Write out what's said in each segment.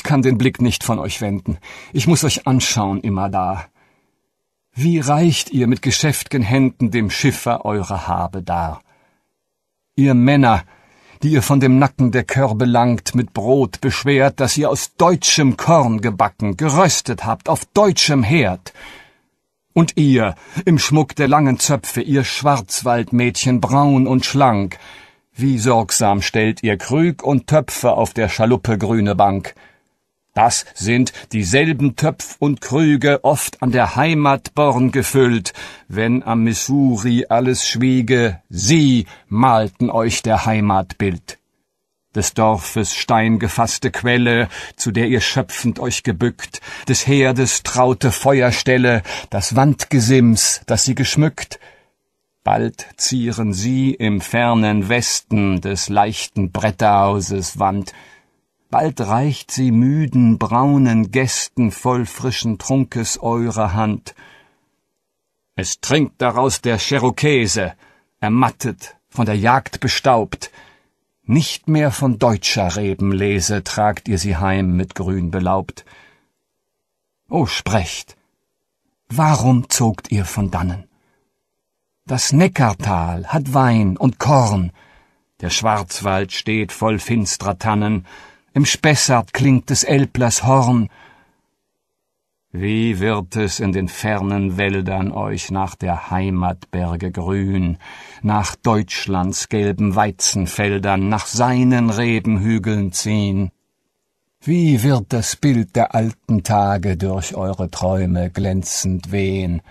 Ich kann den Blick nicht von euch wenden. Ich muss euch anschauen immer da. Wie reicht ihr mit geschäft'gen Händen dem Schiffer eure Habe dar? Ihr Männer, die ihr von dem Nacken der Körbe langt, mit Brot beschwert, das ihr aus deutschem Korn gebacken, geröstet habt, auf deutschem Herd. Und ihr, im Schmuck der langen Zöpfe, ihr Schwarzwaldmädchen, braun und schlank, wie sorgsam stellt ihr Krüg und Töpfe auf der Schaluppe grüne Bank, das sind dieselben Töpf und Krüge oft an der Heimatborn gefüllt, wenn am Missouri alles schwiege, sie malten euch der Heimatbild. Des Dorfes steingefasste Quelle, zu der ihr schöpfend euch gebückt, des Herdes traute Feuerstelle, das Wandgesims, das sie geschmückt, Bald zieren sie im fernen Westen des leichten Bretterhauses Wand, Bald reicht sie müden, braunen Gästen voll frischen Trunkes eure Hand. Es trinkt daraus der Cherokese, ermattet, von der Jagd bestaubt. Nicht mehr von deutscher Rebenlese tragt ihr sie heim mit Grün belaubt. O sprecht, warum zogt ihr von dannen? Das Neckartal hat Wein und Korn, der Schwarzwald steht voll finstrer Tannen, im Spessart klingt des Elblers Horn. Wie wird es in den fernen Wäldern euch nach der Heimatberge grün, nach Deutschlands gelben Weizenfeldern, nach seinen Rebenhügeln ziehn? Wie wird das Bild der alten Tage durch eure Träume glänzend wehen?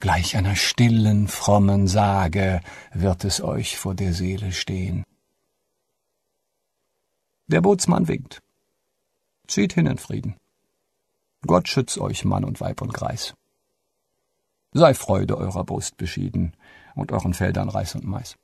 Gleich einer stillen, frommen Sage wird es euch vor der Seele stehen. Der Bootsmann winkt. Zieht hin in Frieden. Gott schütz euch, Mann und Weib und Greis. Sei Freude eurer Brust beschieden und euren Feldern Reis und Mais.